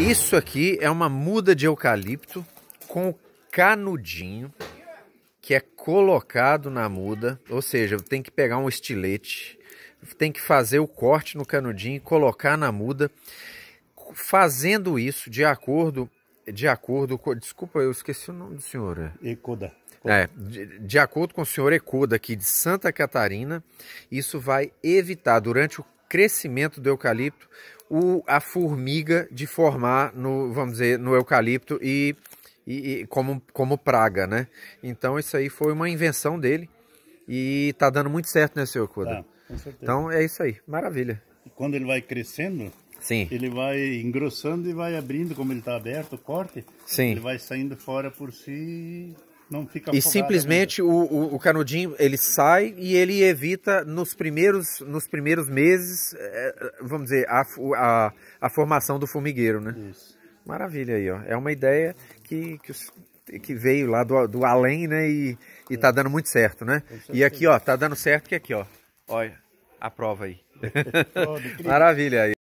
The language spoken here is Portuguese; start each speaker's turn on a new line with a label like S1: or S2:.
S1: Isso aqui é uma muda de eucalipto com canudinho que é colocado na muda, ou seja, tem que pegar um estilete, tem que fazer o corte no canudinho e colocar na muda. Fazendo isso de acordo de acordo com, desculpa, eu esqueci o nome do senhor. É. Ecoda. É, de, de, acordo com o senhor Ecuda aqui de Santa Catarina, isso vai evitar durante o crescimento do eucalipto o, a formiga de formar no, vamos dizer, no eucalipto e, e, e como, como praga, né? Então isso aí foi uma invenção dele e tá dando muito certo, né, senhor Cuda? Tá, com certeza. Então
S2: é isso aí, maravilha. E quando ele vai crescendo, Sim. Ele vai engrossando e vai abrindo, como ele está aberto, o corte. Sim. Ele vai saindo fora por si não fica e simplesmente
S1: o, o, o, canudinho ele sai e ele evita nos primeiros, nos primeiros meses, eh, vamos dizer, a, a, a formação do formigueiro, né? Isso. Maravilha aí, ó. É uma ideia que, que que veio lá do, do além, né? E, e tá é. dando muito certo, né? E aqui, ó, tá dando certo que aqui, ó. Olha, a prova aí. Maravilha aí.